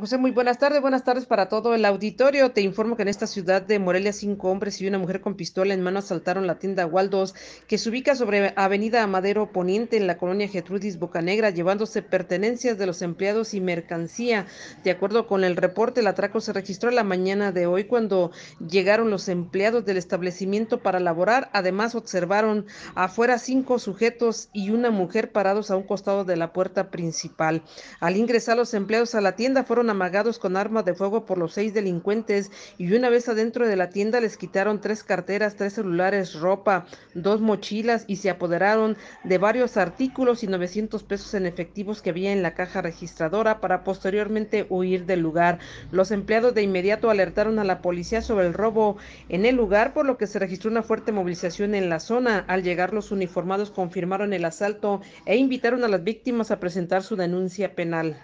José, muy buenas tardes. Buenas tardes para todo el auditorio. Te informo que en esta ciudad de Morelia, cinco hombres y una mujer con pistola en mano asaltaron la tienda Waldos, que se ubica sobre Avenida Madero Poniente en la colonia Getrudis Bocanegra, llevándose pertenencias de los empleados y mercancía. De acuerdo con el reporte, el atraco se registró la mañana de hoy cuando llegaron los empleados del establecimiento para laborar. Además, observaron afuera cinco sujetos y una mujer parados a un costado de la puerta principal. Al ingresar los empleados a la tienda, fueron amagados con armas de fuego por los seis delincuentes y una vez adentro de la tienda les quitaron tres carteras, tres celulares, ropa, dos mochilas y se apoderaron de varios artículos y 900 pesos en efectivos que había en la caja registradora para posteriormente huir del lugar. Los empleados de inmediato alertaron a la policía sobre el robo en el lugar, por lo que se registró una fuerte movilización en la zona. Al llegar los uniformados confirmaron el asalto e invitaron a las víctimas a presentar su denuncia penal.